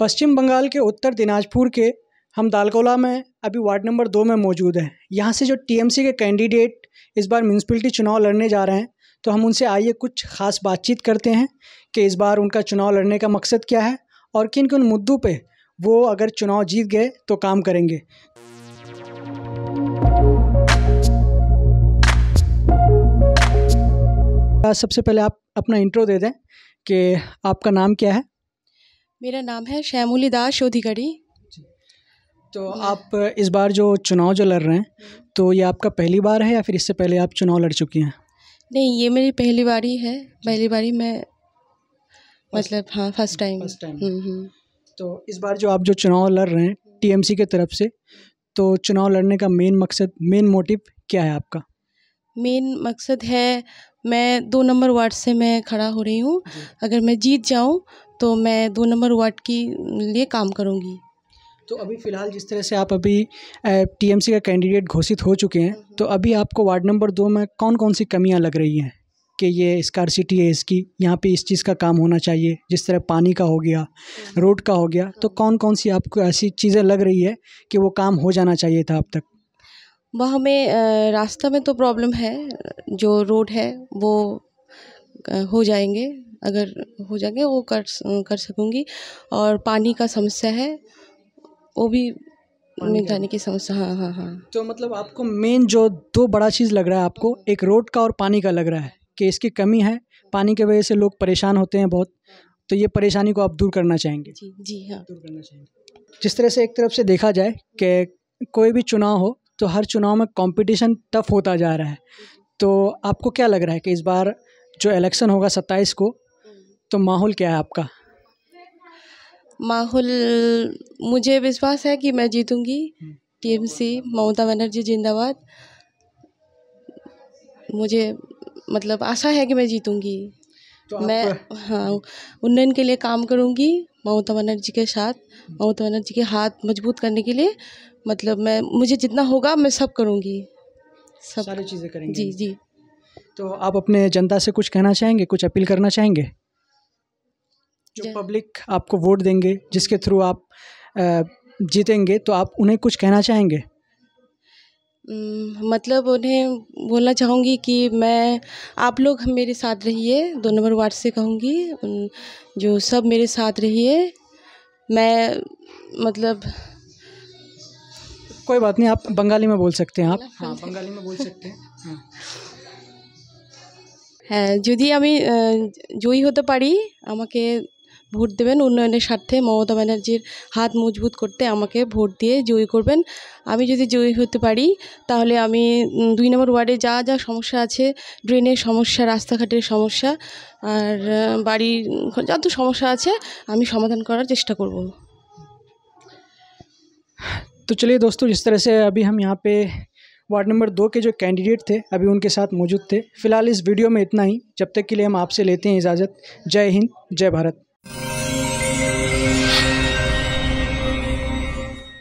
पश्चिम बंगाल के उत्तर दिनाजपुर के हम दालकोला में अभी वार्ड नंबर दो में मौजूद हैं यहाँ से जो टीएमसी के कैंडिडेट इस बार म्यूनसिपलिटी चुनाव लड़ने जा रहे हैं तो हम उनसे आइए कुछ ख़ास बातचीत करते हैं कि इस बार उनका चुनाव लड़ने का मकसद क्या है और किन किन मुद्दों पर वो अगर चुनाव जीत गए तो काम करेंगे सबसे पहले आप अपना इंट्रो दे दें कि आपका नाम क्या है मेरा नाम है शैमूली दास शोधीगढ़ी तो आप इस बार जो चुनाव जो लड़ रहे हैं तो ये आपका पहली बार है या फिर इससे पहले आप चुनाव लड़ चुकी हैं नहीं ये मेरी पहली बारी है पहली बारी मैं मतलब हाँ फर्स्ट टाइम फर्स्ट टाइम तो इस बार जो आप जो चुनाव लड़ रहे हैं टीएमसी के तरफ से तो चुनाव लड़ने का मेन मकसद मेन मोटिव क्या है आपका मेन मकसद है मैं दो नंबर वार्ड से मैं खड़ा हो रही हूँ अगर मैं जीत जाऊँ तो मैं दो नंबर वार्ड की लिए काम करूँगी तो अभी फ़िलहाल जिस तरह से आप अभी टीएमसी का कैंडिडेट घोषित हो चुके हैं हम्म। तो अभी आपको वार्ड नंबर दो में कौन कौन सी कमियां लग रही हैं कि ये सिटी है इसकी यहाँ पे इस चीज़ का काम होना चाहिए जिस तरह पानी का हो गया रोड हम्म। का हो गया तो हम्म। कौन कौन सी आपको ऐसी चीज़ें लग रही है कि वो काम हो जाना चाहिए था अब तक वह हमें रास्ता में तो प्रॉब्लम है जो रोड है वो हो जाएंगे अगर हो जाएंगे वो कर कर सकूँगी और पानी का समस्या है वो भी जाने की समस्या हाँ हाँ हाँ तो मतलब आपको मेन जो दो बड़ा चीज़ लग रहा है आपको एक रोड का और पानी का लग रहा है कि इसकी कमी है पानी की वजह से लोग परेशान होते हैं बहुत तो ये परेशानी को आप दूर करना चाहेंगे जी जी हाँ दूर करना चाहेंगे जिस तरह से एक तरफ से देखा जाए कि कोई भी चुनाव हो तो हर चुनाव में कंपटीशन टफ होता जा रहा है तो आपको क्या लग रहा है कि इस बार जो इलेक्शन होगा सत्ताईस को तो माहौल क्या है आपका माहौल मुझे विश्वास है कि मैं जीतूंगी हम्म। टीएमसी ममता बनर्जी जिंदाबाद मुझे मतलब आशा है कि मैं जीतूंगी तो मैं हाँ उन्नयन के लिए काम करूंगी ममता बनर्जी के साथ ममता बनर्जी के हाथ मजबूत करने के लिए मतलब मैं मुझे जितना होगा मैं सब करूँगी सब सारी चीज़ें करेंगे जी जी तो आप अपने जनता से कुछ कहना चाहेंगे कुछ अपील करना चाहेंगे जो पब्लिक आपको वोट देंगे जिसके थ्रू आप जीतेंगे तो आप उन्हें कुछ कहना चाहेंगे मतलब उन्हें बोलना चाहूँगी कि मैं आप लोग मेरे साथ रहिए दो नंबर वार्ड से कहूँगी जो सब मेरे साथ रहिए मैं मतलब कोई बात नहीं आप बंगाली में बोल सकते हैं आप हाँ बंगाली में बोल सकते हैं হ্যাঁ যদি আমি জয়ী হতে পারি আমাকে ভোট দেবেন উন্নয়নের স্বার্থে মমতা ব্যানার্জির হাত মজবুত করতে আমাকে ভোট দিয়ে জয়ী করবেন আমি যদি জয়ী হতে পারি তাহলে আমি দুই নম্বর ওয়ার্ডে যা যা সমস্যা আছে ড্রেনের সমস্যা রাস্তাঘাটের সমস্যা আর বাড়ির যত সমস্যা আছে আমি সমাধান করার চেষ্টা করব तो चलिए दोस्तों जिस तरह से अभी हम यहाँ पे वार्ड नंबर दो के जो कैंडिडेट थे अभी उनके साथ मौजूद थे फिलहाल इस वीडियो में इतना ही जब तक के लिए हम आपसे लेते हैं इजाज़त जय हिंद जय भारत